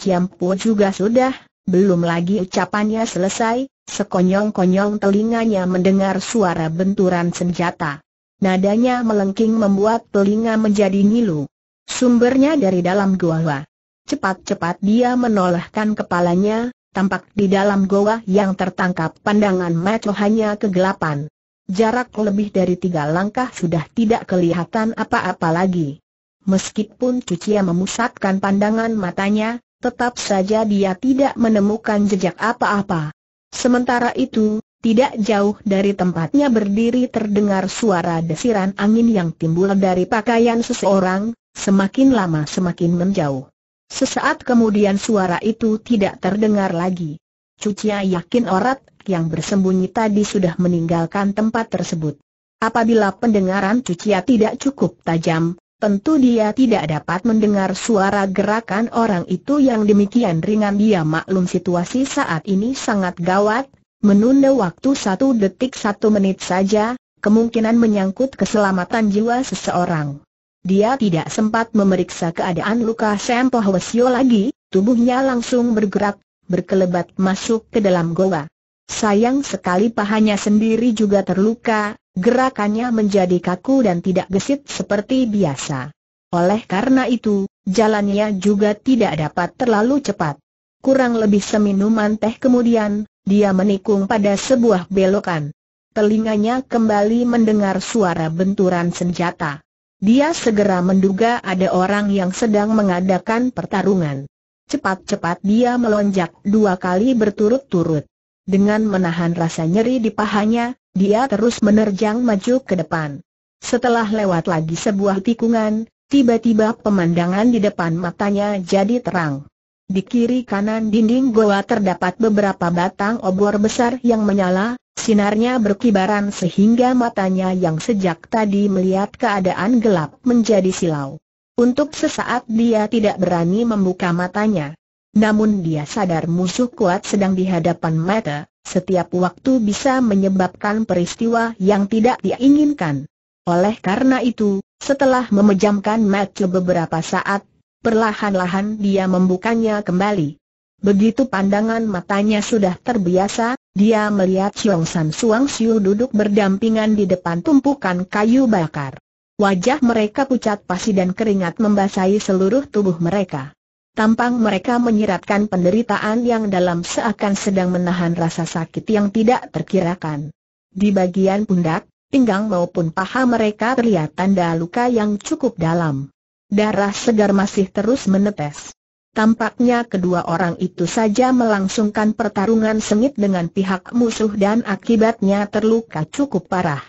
juga sudah? Belum lagi ucapannya selesai, sekonyong-konyong telinganya mendengar suara benturan senjata. Nadanya melengking membuat telinga menjadi ngilu. Sumbernya dari dalam goa. Cepat-cepat dia menolehkan kepalanya, tampak di dalam goa yang tertangkap pandangan mata hanya kegelapan. Jarak lebih dari tiga langkah sudah tidak kelihatan apa-apa lagi. Meskipun Cucia memusatkan pandangan matanya, tetap saja dia tidak menemukan jejak apa-apa. Sementara itu, tidak jauh dari tempatnya berdiri terdengar suara desiran angin yang timbul dari pakaian seseorang, semakin lama semakin menjauh. Sesaat kemudian suara itu tidak terdengar lagi. Cucia yakin Orat yang bersembunyi tadi sudah meninggalkan tempat tersebut. Apabila pendengaran cucia tidak cukup tajam, tentu dia tidak dapat mendengar suara gerakan orang itu yang demikian ringan dia maklum situasi saat ini sangat gawat, menunda waktu satu detik satu menit saja, kemungkinan menyangkut keselamatan jiwa seseorang. Dia tidak sempat memeriksa keadaan luka Sempoh Wesio lagi, tubuhnya langsung bergerak, berkelebat masuk ke dalam goa. Sayang sekali pahanya sendiri juga terluka, gerakannya menjadi kaku dan tidak gesit seperti biasa. Oleh karena itu, jalannya juga tidak dapat terlalu cepat. Kurang lebih seminuman teh kemudian, dia menikung pada sebuah belokan. Telinganya kembali mendengar suara benturan senjata. Dia segera menduga ada orang yang sedang mengadakan pertarungan. Cepat-cepat dia melonjak dua kali berturut-turut. Dengan menahan rasa nyeri di pahanya, dia terus menerjang maju ke depan. Setelah lewat lagi sebuah tikungan, tiba-tiba pemandangan di depan matanya jadi terang. Di kiri kanan dinding goa terdapat beberapa batang obor besar yang menyala, Sinarnya berkibaran sehingga matanya yang sejak tadi melihat keadaan gelap menjadi silau. Untuk sesaat dia tidak berani membuka matanya. Namun dia sadar musuh kuat sedang di hadapan mata, setiap waktu bisa menyebabkan peristiwa yang tidak diinginkan. Oleh karena itu, setelah memejamkan mata beberapa saat, perlahan-lahan dia membukanya kembali. Begitu pandangan matanya sudah terbiasa, dia melihat Xiong San Suang Siu duduk berdampingan di depan tumpukan kayu bakar. Wajah mereka pucat pasi dan keringat membasahi seluruh tubuh mereka. Tampang mereka menyiratkan penderitaan yang dalam seakan sedang menahan rasa sakit yang tidak terkirakan. Di bagian pundak, pinggang maupun paha mereka terlihat tanda luka yang cukup dalam. Darah segar masih terus menetes. Tampaknya kedua orang itu saja melangsungkan pertarungan sengit dengan pihak musuh dan akibatnya terluka cukup parah.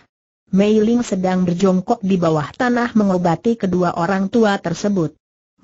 Mei Ling sedang berjongkok di bawah tanah mengobati kedua orang tua tersebut.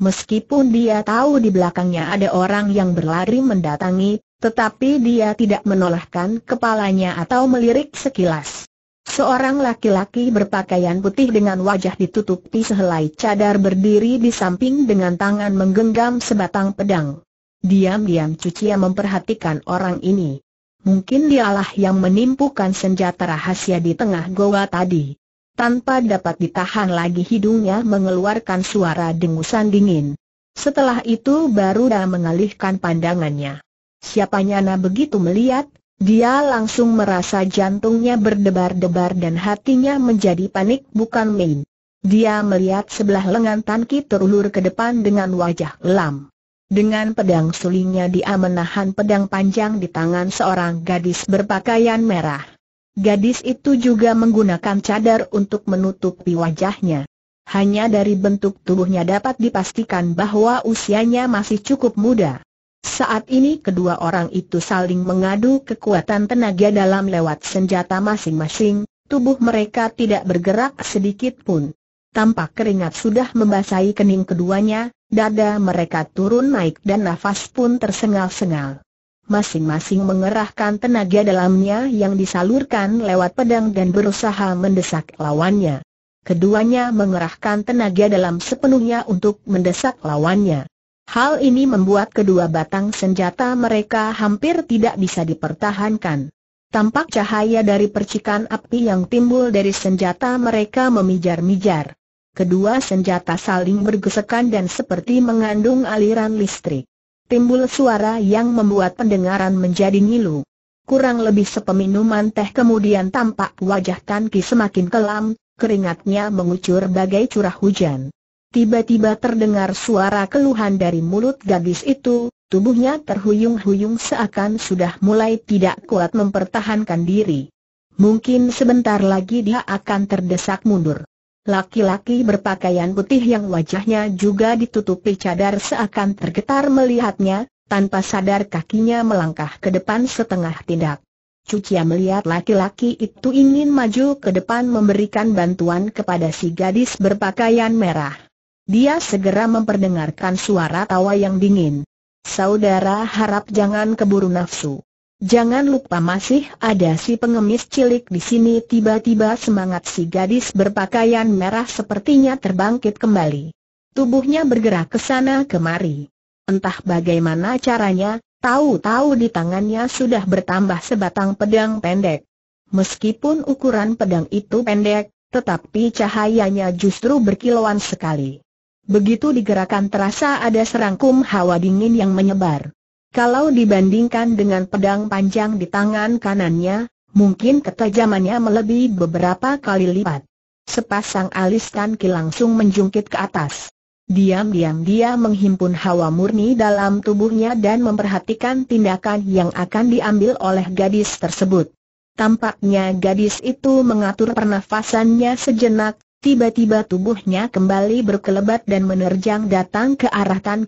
Meskipun dia tahu di belakangnya ada orang yang berlari mendatangi, tetapi dia tidak menolakkan kepalanya atau melirik sekilas. Seorang laki-laki berpakaian putih dengan wajah ditutupi sehelai cadar berdiri di samping dengan tangan menggenggam sebatang pedang. Diam-diam Cucia memperhatikan orang ini. Mungkin dialah yang menimpukan senjata rahasia di tengah goa tadi. Tanpa dapat ditahan lagi hidungnya mengeluarkan suara dengusan dingin. Setelah itu baru dia mengalihkan pandangannya. Siapanya nyana begitu melihat, dia langsung merasa jantungnya berdebar-debar dan hatinya menjadi panik bukan main. Dia melihat sebelah lengan Tan Ki terulur ke depan dengan wajah lam. Dengan pedang sulingnya dia menahan pedang panjang di tangan seorang gadis berpakaian merah. Gadis itu juga menggunakan cadar untuk menutupi wajahnya. Hanya dari bentuk tubuhnya dapat dipastikan bahwa usianya masih cukup muda. Saat ini kedua orang itu saling mengadu kekuatan tenaga dalam lewat senjata masing-masing, tubuh mereka tidak bergerak sedikit pun. Tampak keringat sudah membasahi kening keduanya, dada mereka turun naik dan nafas pun tersengal-sengal masing-masing mengerahkan tenaga dalamnya yang disalurkan lewat pedang dan berusaha mendesak lawannya. Keduanya mengerahkan tenaga dalam sepenuhnya untuk mendesak lawannya. Hal ini membuat kedua batang senjata mereka hampir tidak bisa dipertahankan. Tampak cahaya dari percikan api yang timbul dari senjata mereka memijar-mijar. Kedua senjata saling bergesekan dan seperti mengandung aliran listrik timbul suara yang membuat pendengaran menjadi ngilu. Kurang lebih sepeminuman teh kemudian tampak wajah Kan semakin kelam, keringatnya mengucur bagai curah hujan. Tiba-tiba terdengar suara keluhan dari mulut gadis itu, tubuhnya terhuyung-huyung seakan sudah mulai tidak kuat mempertahankan diri. Mungkin sebentar lagi dia akan terdesak mundur. Laki-laki berpakaian putih yang wajahnya juga ditutupi cadar seakan tergetar melihatnya, tanpa sadar kakinya melangkah ke depan setengah tindak. Cucia melihat laki-laki itu ingin maju ke depan memberikan bantuan kepada si gadis berpakaian merah. Dia segera memperdengarkan suara tawa yang dingin. Saudara harap jangan keburu nafsu. Jangan lupa masih ada si pengemis cilik di sini tiba-tiba semangat si gadis berpakaian merah sepertinya terbangkit kembali. Tubuhnya bergerak ke sana kemari. Entah bagaimana caranya, tahu-tahu di tangannya sudah bertambah sebatang pedang pendek. Meskipun ukuran pedang itu pendek, tetapi cahayanya justru berkilauan sekali. Begitu digerakkan terasa ada serangkum hawa dingin yang menyebar. Kalau dibandingkan dengan pedang panjang di tangan kanannya, mungkin ketajamannya melebihi beberapa kali lipat. Sepasang alis Tan langsung menjungkit ke atas. Diam-diam dia menghimpun hawa murni dalam tubuhnya dan memperhatikan tindakan yang akan diambil oleh gadis tersebut. Tampaknya gadis itu mengatur pernafasannya sejenak, tiba-tiba tubuhnya kembali berkelebat dan menerjang datang ke arah Tan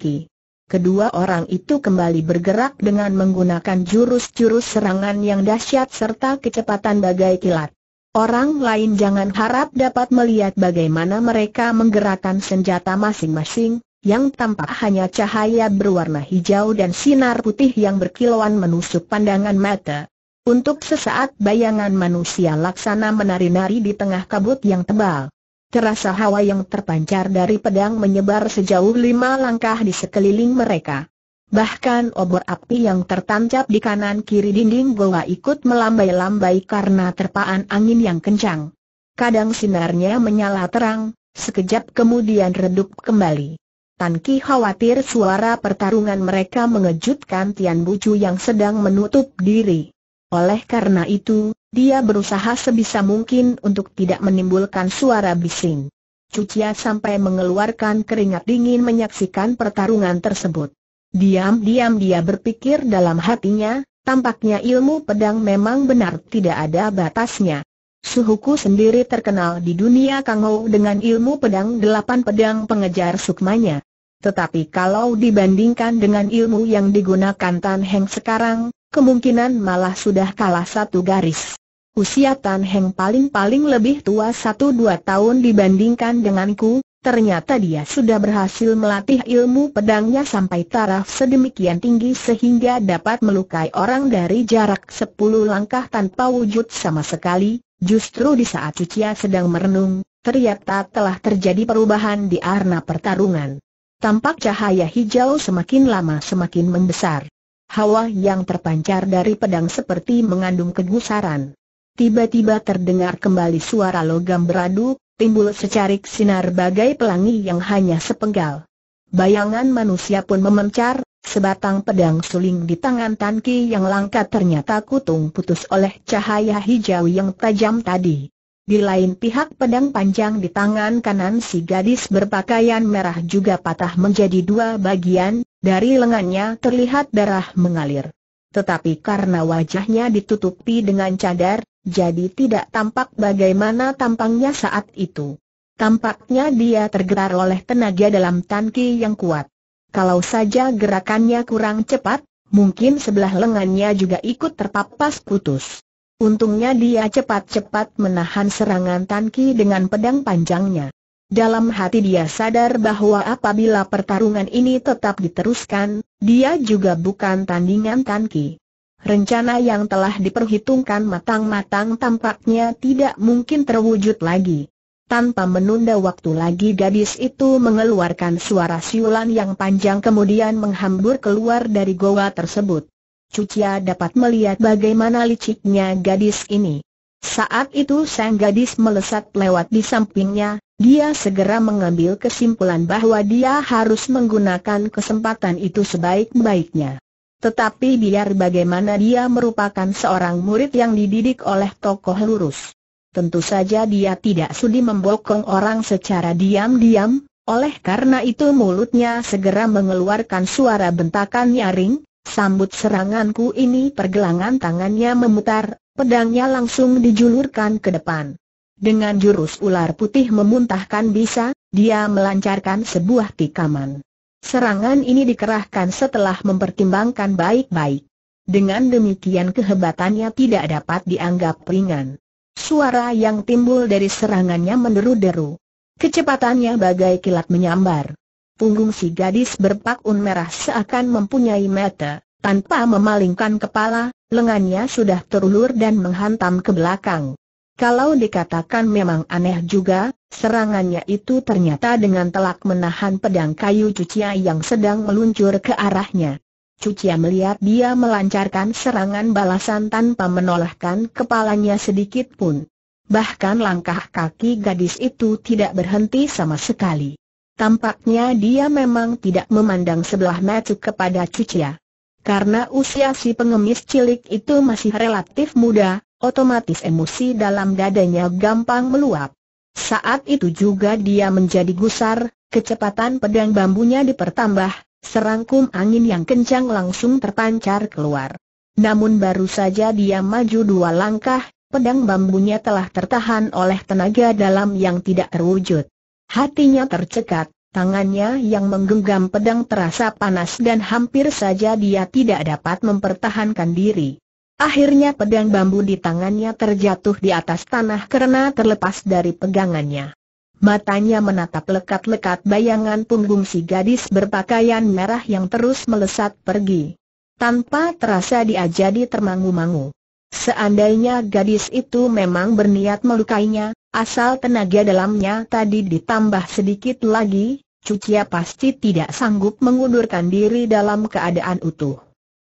kedua orang itu kembali bergerak dengan menggunakan jurus-jurus serangan yang dahsyat serta kecepatan bagai kilat. Orang lain jangan harap dapat melihat bagaimana mereka menggerakkan senjata masing-masing, yang tampak hanya cahaya berwarna hijau dan sinar putih yang berkilauan menusuk pandangan mata. Untuk sesaat bayangan manusia laksana menari-nari di tengah kabut yang tebal. Terasa hawa yang terpancar dari pedang menyebar sejauh lima langkah di sekeliling mereka. Bahkan obor api yang tertancap di kanan-kiri dinding goa ikut melambai-lambai karena terpaan angin yang kencang. Kadang sinarnya menyala terang, sekejap kemudian redup kembali. Tan Ki khawatir suara pertarungan mereka mengejutkan Tian Bucu yang sedang menutup diri. Oleh karena itu, dia berusaha sebisa mungkin untuk tidak menimbulkan suara bising. Cucia sampai mengeluarkan keringat dingin menyaksikan pertarungan tersebut. Diam-diam dia berpikir dalam hatinya, tampaknya ilmu pedang memang benar tidak ada batasnya. Suhuku sendiri terkenal di dunia Kangou dengan ilmu pedang delapan pedang pengejar sukmanya. Tetapi kalau dibandingkan dengan ilmu yang digunakan Tan Heng sekarang, kemungkinan malah sudah kalah satu garis. Usia Tan Heng paling-paling lebih tua satu dua tahun dibandingkan denganku, ternyata dia sudah berhasil melatih ilmu pedangnya sampai taraf sedemikian tinggi sehingga dapat melukai orang dari jarak sepuluh langkah tanpa wujud sama sekali, justru di saat Cucia sedang merenung, ternyata telah terjadi perubahan di arena pertarungan. Tampak cahaya hijau semakin lama semakin membesar. Hawa yang terpancar dari pedang seperti mengandung kegusaran. Tiba-tiba terdengar kembali suara logam beradu, timbul secarik sinar bagai pelangi yang hanya sepenggal. Bayangan manusia pun memencar, sebatang pedang suling di tangan Tan Ki yang langka ternyata kutung putus oleh cahaya hijau yang tajam tadi. Di lain pihak pedang panjang di tangan kanan si gadis berpakaian merah juga patah menjadi dua bagian, dari lengannya terlihat darah mengalir. Tetapi karena wajahnya ditutupi dengan cadar, jadi tidak tampak bagaimana tampangnya saat itu. Tampaknya dia tergerak oleh tenaga dalam tanki yang kuat. Kalau saja gerakannya kurang cepat, mungkin sebelah lengannya juga ikut terpapas putus. Untungnya dia cepat-cepat menahan serangan Tanki dengan pedang panjangnya. Dalam hati dia sadar bahwa apabila pertarungan ini tetap diteruskan, dia juga bukan tandingan Tanki. Rencana yang telah diperhitungkan matang-matang tampaknya tidak mungkin terwujud lagi. Tanpa menunda waktu lagi gadis itu mengeluarkan suara siulan yang panjang kemudian menghambur keluar dari goa tersebut. Cucia dapat melihat bagaimana liciknya gadis ini. Saat itu sang gadis melesat lewat di sampingnya, dia segera mengambil kesimpulan bahwa dia harus menggunakan kesempatan itu sebaik-baiknya. Tetapi biar bagaimana dia merupakan seorang murid yang dididik oleh tokoh lurus. Tentu saja dia tidak sudi membokong orang secara diam-diam, oleh karena itu mulutnya segera mengeluarkan suara bentakan nyaring, sambut seranganku ini pergelangan tangannya memutar, pedangnya langsung dijulurkan ke depan. Dengan jurus ular putih memuntahkan bisa, dia melancarkan sebuah tikaman. Serangan ini dikerahkan setelah mempertimbangkan baik-baik. Dengan demikian kehebatannya tidak dapat dianggap ringan. Suara yang timbul dari serangannya menderu-deru. Kecepatannya bagai kilat menyambar. Punggung si gadis berpakun merah seakan mempunyai mata, tanpa memalingkan kepala, lengannya sudah terulur dan menghantam ke belakang. Kalau dikatakan memang aneh juga, serangannya itu ternyata dengan telak menahan pedang kayu Cucia yang sedang meluncur ke arahnya. Cucia melihat dia melancarkan serangan balasan tanpa menolakkan kepalanya sedikit pun. Bahkan langkah kaki gadis itu tidak berhenti sama sekali. Tampaknya dia memang tidak memandang sebelah mata kepada Cucia. Karena usia si pengemis cilik itu masih relatif muda, otomatis emosi dalam dadanya gampang meluap. Saat itu juga dia menjadi gusar, kecepatan pedang bambunya dipertambah, serangkum angin yang kencang langsung terpancar keluar. Namun baru saja dia maju dua langkah, pedang bambunya telah tertahan oleh tenaga dalam yang tidak terwujud. Hatinya tercekat, tangannya yang menggenggam pedang terasa panas dan hampir saja dia tidak dapat mempertahankan diri. Akhirnya pedang bambu di tangannya terjatuh di atas tanah karena terlepas dari pegangannya. Matanya menatap lekat-lekat bayangan punggung si gadis berpakaian merah yang terus melesat pergi. Tanpa terasa dia jadi termangu-mangu. Seandainya gadis itu memang berniat melukainya, asal tenaga dalamnya tadi ditambah sedikit lagi, Cucia pasti tidak sanggup mengundurkan diri dalam keadaan utuh.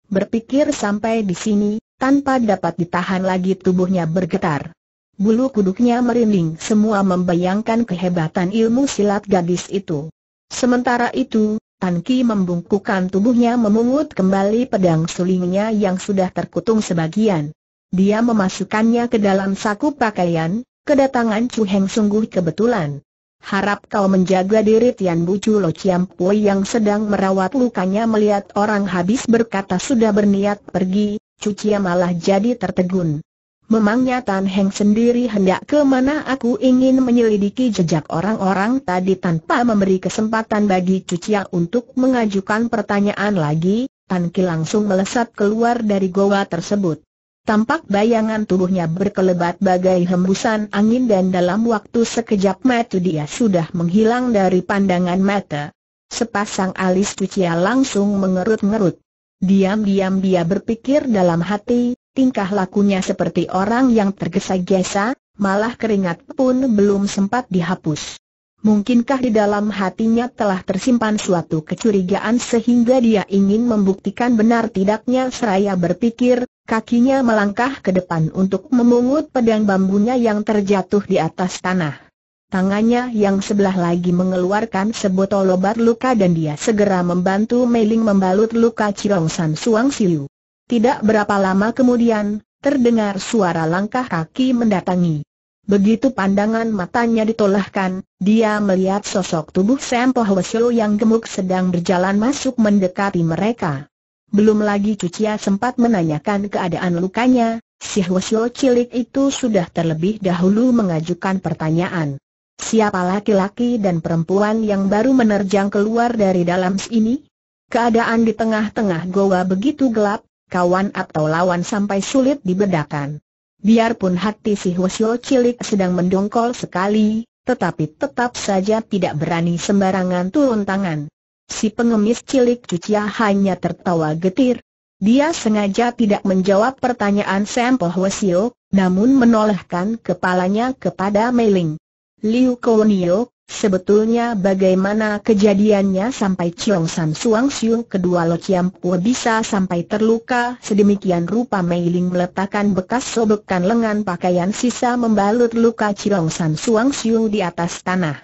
Berpikir sampai di sini, tanpa dapat ditahan lagi tubuhnya bergetar. Bulu kuduknya merinding semua membayangkan kehebatan ilmu silat gadis itu. Sementara itu, Tan Ki membungkukkan tubuhnya memungut kembali pedang sulingnya yang sudah terkutung sebagian. Dia memasukkannya ke dalam saku pakaian, kedatangan Chu Heng sungguh kebetulan. Harap kau menjaga diri Tian Bu Chu Lo Chiam Pui yang sedang merawat lukanya melihat orang habis berkata sudah berniat pergi, cucia malah jadi tertegun. Memangnya Tan Heng sendiri hendak ke mana aku ingin menyelidiki jejak orang-orang tadi tanpa memberi kesempatan bagi Cucia untuk mengajukan pertanyaan lagi, Tan Ki langsung melesat keluar dari goa tersebut. Tampak bayangan tubuhnya berkelebat bagai hembusan angin dan dalam waktu sekejap mata dia sudah menghilang dari pandangan mata. Sepasang alis Cucia langsung mengerut-ngerut. Diam-diam dia berpikir dalam hati, tingkah lakunya seperti orang yang tergesa-gesa, malah keringat pun belum sempat dihapus. Mungkinkah di dalam hatinya telah tersimpan suatu kecurigaan sehingga dia ingin membuktikan benar tidaknya seraya berpikir, kakinya melangkah ke depan untuk memungut pedang bambunya yang terjatuh di atas tanah. Tangannya yang sebelah lagi mengeluarkan sebotol obat luka dan dia segera membantu Meiling membalut luka Cirong San Suang Siu. Tidak berapa lama kemudian, terdengar suara langkah kaki mendatangi. Begitu pandangan matanya ditolahkan, dia melihat sosok tubuh Sam Pohwesio yang gemuk sedang berjalan masuk mendekati mereka. Belum lagi Cucia sempat menanyakan keadaan lukanya, si Hwesio cilik itu sudah terlebih dahulu mengajukan pertanyaan. Siapa laki-laki dan perempuan yang baru menerjang keluar dari dalam sini? Keadaan di tengah-tengah goa begitu gelap, kawan atau lawan sampai sulit dibedakan. Biarpun hati si Hwasyo cilik sedang mendongkol sekali, tetapi tetap saja tidak berani sembarangan turun tangan. Si pengemis cilik cucia hanya tertawa getir. Dia sengaja tidak menjawab pertanyaan sampel Po namun menolehkan kepalanya kepada Meiling. Liu Kuanio, sebetulnya bagaimana kejadiannya sampai Chiong San Suang Siu kedua Lo Chiam Pua bisa sampai terluka sedemikian rupa Mei Ling meletakkan bekas sobekan lengan pakaian sisa membalut luka Chiong San Suang Siu di atas tanah.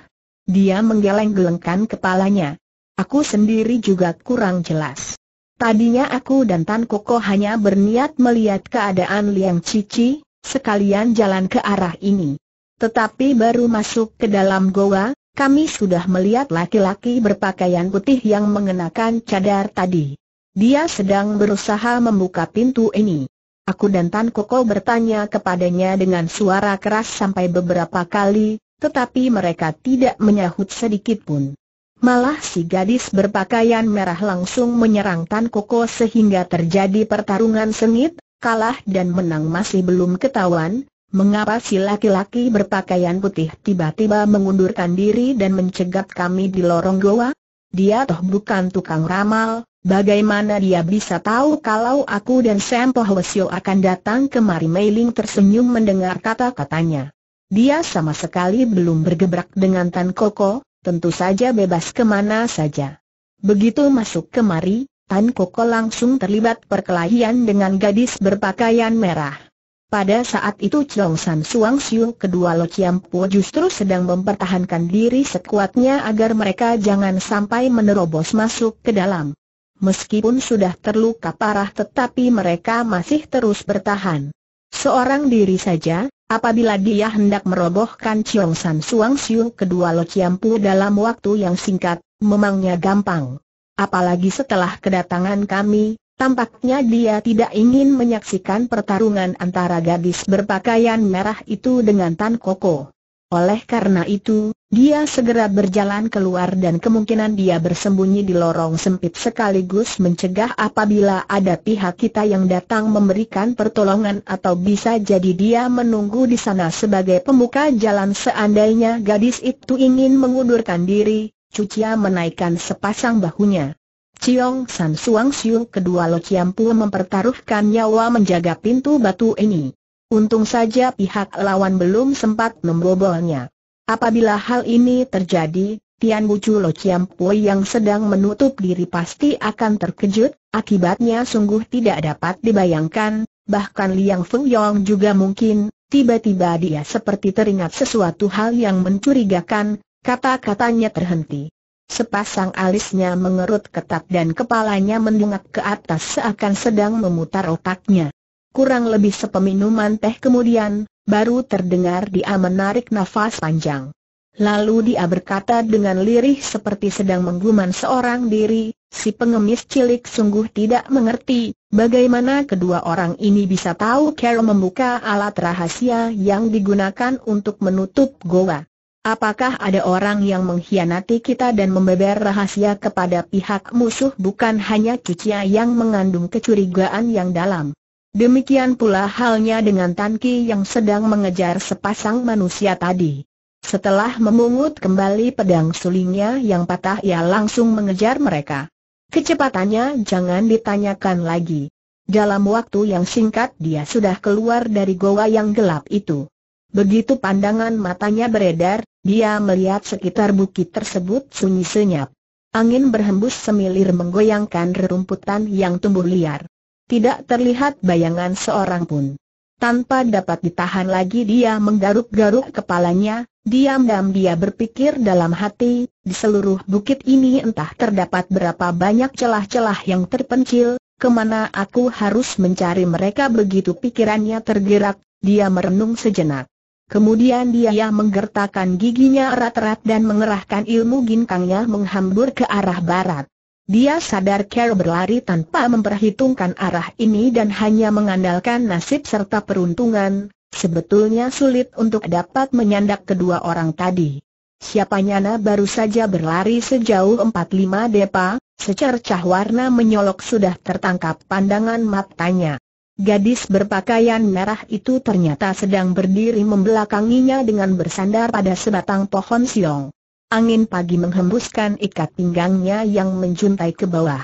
Dia menggeleng-gelengkan kepalanya. Aku sendiri juga kurang jelas. Tadinya aku dan Tan Koko hanya berniat melihat keadaan Liang Cici, sekalian jalan ke arah ini. Tetapi baru masuk ke dalam goa, kami sudah melihat laki-laki berpakaian putih yang mengenakan cadar tadi. Dia sedang berusaha membuka pintu ini. Aku dan Tan Koko bertanya kepadanya dengan suara keras sampai beberapa kali, tetapi mereka tidak menyahut sedikit pun. Malah si gadis berpakaian merah langsung menyerang Tan Koko sehingga terjadi pertarungan sengit, kalah dan menang masih belum ketahuan, Mengapa si laki-laki berpakaian putih tiba-tiba mengundurkan diri dan mencegat kami di lorong goa? Dia toh bukan tukang ramal, bagaimana dia bisa tahu kalau aku dan Sam Pohwesio akan datang kemari Meiling tersenyum mendengar kata-katanya. Dia sama sekali belum bergebrak dengan Tan Koko, tentu saja bebas kemana saja. Begitu masuk kemari, Tan Koko langsung terlibat perkelahian dengan gadis berpakaian merah. Pada saat itu Chong San Suang Siu kedua Lo Chiam Po justru sedang mempertahankan diri sekuatnya agar mereka jangan sampai menerobos masuk ke dalam. Meskipun sudah terluka parah tetapi mereka masih terus bertahan. Seorang diri saja, apabila dia hendak merobohkan Chong San Suang Siu kedua Lo Chiam Po dalam waktu yang singkat, memangnya gampang. Apalagi setelah kedatangan kami, Tampaknya dia tidak ingin menyaksikan pertarungan antara gadis berpakaian merah itu dengan Tan Koko. Oleh karena itu, dia segera berjalan keluar dan kemungkinan dia bersembunyi di lorong sempit sekaligus mencegah apabila ada pihak kita yang datang memberikan pertolongan atau bisa jadi dia menunggu di sana sebagai pembuka jalan seandainya gadis itu ingin mengundurkan diri, Cucia menaikkan sepasang bahunya. Chiong San Suang Siu kedua Lo Chiam Pu mempertaruhkan nyawa menjaga pintu batu ini. Untung saja pihak lawan belum sempat membobolnya. Apabila hal ini terjadi, Tian Bucu Lo Chiam Pu yang sedang menutup diri pasti akan terkejut, akibatnya sungguh tidak dapat dibayangkan, bahkan Liang Feng Yong juga mungkin, tiba-tiba dia seperti teringat sesuatu hal yang mencurigakan, kata-katanya terhenti. Sepasang alisnya mengerut ketat dan kepalanya mendongak ke atas seakan sedang memutar otaknya. Kurang lebih sepeminuman teh kemudian, baru terdengar dia menarik nafas panjang. Lalu dia berkata dengan lirih seperti sedang mengguman seorang diri, si pengemis cilik sungguh tidak mengerti, bagaimana kedua orang ini bisa tahu Carol membuka alat rahasia yang digunakan untuk menutup goa. Apakah ada orang yang mengkhianati kita dan membeber rahasia kepada pihak musuh bukan hanya cucia yang mengandung kecurigaan yang dalam? Demikian pula halnya dengan Tanki yang sedang mengejar sepasang manusia tadi. Setelah memungut kembali pedang sulingnya yang patah ia langsung mengejar mereka. Kecepatannya jangan ditanyakan lagi. Dalam waktu yang singkat dia sudah keluar dari goa yang gelap itu. Begitu pandangan matanya beredar, dia melihat sekitar bukit tersebut sunyi senyap. Angin berhembus semilir menggoyangkan rerumputan yang tumbuh liar. Tidak terlihat bayangan seorang pun. Tanpa dapat ditahan lagi dia menggaruk-garuk kepalanya, diam-diam dia berpikir dalam hati, di seluruh bukit ini entah terdapat berapa banyak celah-celah yang terpencil, kemana aku harus mencari mereka begitu pikirannya tergerak, dia merenung sejenak. Kemudian dia menggertakkan giginya erat-erat dan mengerahkan ilmu ginkangnya menghambur ke arah barat. Dia sadar Carol berlari tanpa memperhitungkan arah ini dan hanya mengandalkan nasib serta peruntungan, sebetulnya sulit untuk dapat menyandak kedua orang tadi. Siapa nyana baru saja berlari sejauh 45 depa, secercah warna menyolok sudah tertangkap pandangan matanya. Gadis berpakaian merah itu ternyata sedang berdiri membelakanginya dengan bersandar pada sebatang pohon siong. Angin pagi menghembuskan ikat pinggangnya yang menjuntai ke bawah.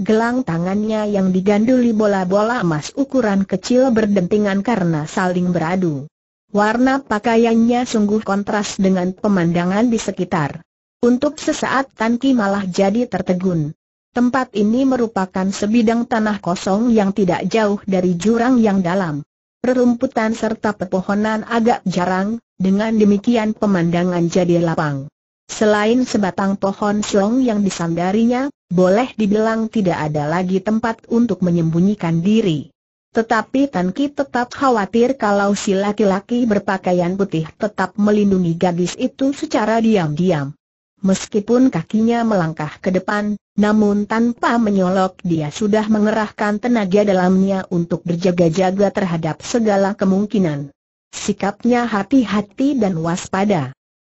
Gelang tangannya yang diganduli bola-bola emas ukuran kecil berdentingan karena saling beradu. Warna pakaiannya sungguh kontras dengan pemandangan di sekitar. Untuk sesaat Tan malah jadi tertegun. Tempat ini merupakan sebidang tanah kosong yang tidak jauh dari jurang yang dalam. Rerumputan serta pepohonan agak jarang, dengan demikian pemandangan jadi lapang. Selain sebatang pohon siong yang disandarinya, boleh dibilang tidak ada lagi tempat untuk menyembunyikan diri. Tetapi Tan tetap khawatir kalau si laki-laki berpakaian putih tetap melindungi gadis itu secara diam-diam. Meskipun kakinya melangkah ke depan, namun tanpa menyolok dia sudah mengerahkan tenaga dalamnya untuk berjaga-jaga terhadap segala kemungkinan. Sikapnya hati-hati dan waspada.